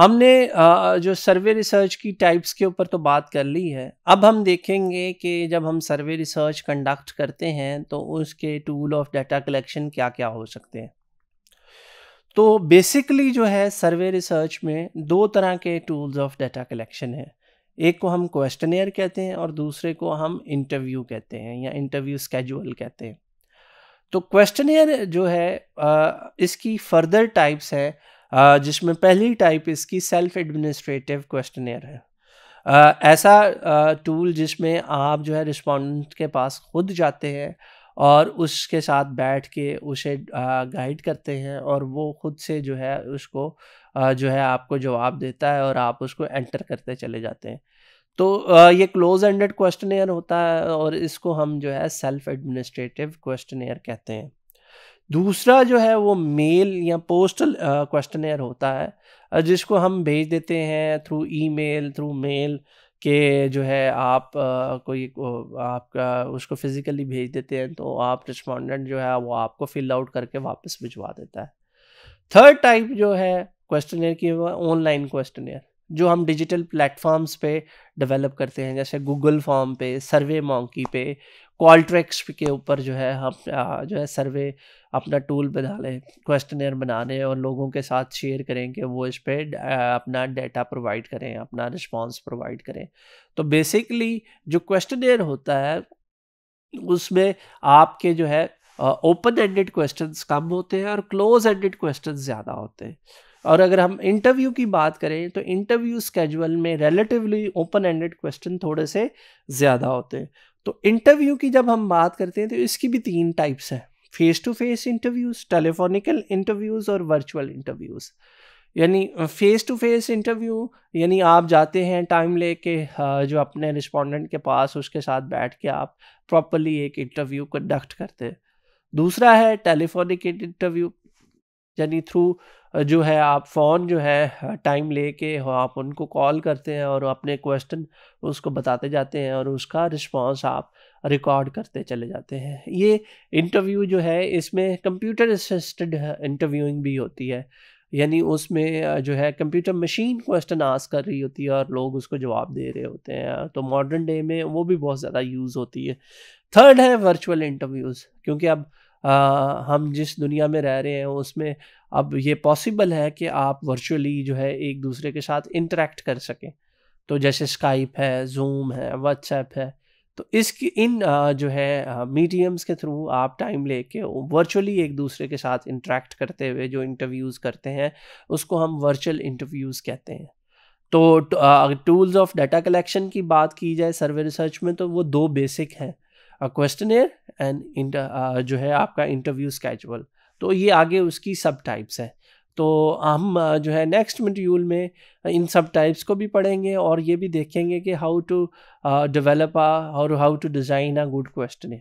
हमने जो सर्वे रिसर्च की टाइप्स के ऊपर तो बात कर ली है अब हम देखेंगे कि जब हम सर्वे रिसर्च कंडक्ट करते हैं तो उसके टूल ऑफ डाटा कलेक्शन क्या क्या हो सकते हैं तो बेसिकली जो है सर्वे रिसर्च में दो तरह के टूल्स ऑफ डाटा कलेक्शन है एक को हम क्वेश्चनियर कहते हैं और दूसरे को हम इंटरव्यू कहते हैं या इंटरव्यू स्केजुअल कहते हैं तो क्वेश्चनियर जो है इसकी फर्दर टाइप्स है जिसमें पहली टाइप इसकी सेल्फ एडमिनिस्ट्रेटिव क्वेश्चनर है ऐसा टूल जिसमें आप जो है रिस्पोंडेंट के पास खुद जाते हैं और उसके साथ बैठ के उसे गाइड करते हैं और वो खुद से जो है उसको जो है आपको जवाब देता है और आप उसको एंटर करते चले जाते हैं तो ये क्लोज एंडेड क्वेश्चनेयर होता है और इसको हम जो है सेल्फ एडमिनिस्ट्रेटिव क्वेश्चनेयर कहते हैं दूसरा जो है वो मेल या पोस्टल क्वेश्चनर होता है जिसको हम भेज देते हैं थ्रू ईमेल थ्रू मेल के जो है आप आ, कोई आपका उसको फिज़िकली भेज देते हैं तो आप रिस्पॉन्डेंट जो है वो आपको फिल आउट करके वापस भिजवा देता है थर्ड टाइप जो है क्वेश्चनर की ऑनलाइन क्वेश्चनर जो हम डिजिटल प्लेटफॉर्म्स पे डेवलप करते हैं जैसे गूगल फॉर्म पे सर्वे मॉन्की पे कॉल ट्रैक्स के ऊपर जो है हम जो है सर्वे अपना टूल बना लें क्वेश्चनर बना लें और लोगों के साथ शेयर करें कि वो इस पर अपना डाटा प्रोवाइड करें अपना रिस्पांस प्रोवाइड करें तो बेसिकली जो क्वेश्चनर होता है उसमें आपके जो है ओपन एंडेड क्वेश्चंस कम होते हैं और क्लोज एंडेड क्वेश्चंस ज़्यादा होते हैं और अगर हम इंटरव्यू की बात करें तो इंटरव्यू स्केजुअल में रिलेटिवली ओपन एंडेड क्वेश्चन थोड़े से ज़्यादा होते हैं तो इंटरव्यू की जब हम बात करते हैं तो इसकी भी तीन टाइप्स हैं face to face interviews telephonical interviews और वर्चुअल इंटरव्यूज़ यानी फेस टू फेस इंटरव्यू यानी आप जाते हैं टाइम लेके जो अपने रिस्पोंडेंट के पास उसके साथ बैठ के आप प्रॉपरली एक इंटरव्यू कंडक्ट करते हैं दूसरा है टेलीफोनिक इंटरव्यू यानी थ्रू जो है आप फ़ोन जो है टाइम ले कर आप उनको कॉल करते हैं और अपने क्वेश्चन उसको बताते जाते हैं और उसका रिस्पांस आप रिकॉर्ड करते चले जाते हैं ये इंटरव्यू जो है इसमें कंप्यूटर असिस्टेड इंटरव्यूइंग भी होती है यानी उसमें जो है कंप्यूटर मशीन क्वेश्चन आस कर रही होती है और लोग उसको जवाब दे रहे होते हैं तो मॉडर्न डे में वो भी बहुत ज़्यादा यूज़ होती है थर्ड है वर्चुअल इंटरव्यूज़ क्योंकि अब आ, हम जिस दुनिया में रह रहे हैं उसमें अब ये पॉसिबल है कि आप वर्चुअली जो है एक दूसरे के साथ इंटरेक्ट कर सकें तो जैसे स्काइप है जूम है व्हाट्सएप है तो इसकी इन जो है मीडियम्स के थ्रू आप टाइम लेके वर्चुअली एक दूसरे के साथ इंटरेक्ट करते हुए जो इंटरव्यूज़ करते हैं उसको हम वर्चुअल इंटरव्यूज़ कहते हैं तो टूल्स ऑफ डाटा कलेक्शन की बात की जाए सर्वे रिसर्च में तो वो दो बेसिक हैं क्वेश्चनर एंड इंटर जो है आपका इंटरव्यू स्केजुअल तो ये आगे उसकी सब टाइप्स है तो हम जो है नेक्स्ट मॉड्यूल में इन सब टाइप्स को भी पढ़ेंगे और ये भी देखेंगे कि हाउ टू डेवलप आ और how to design a good question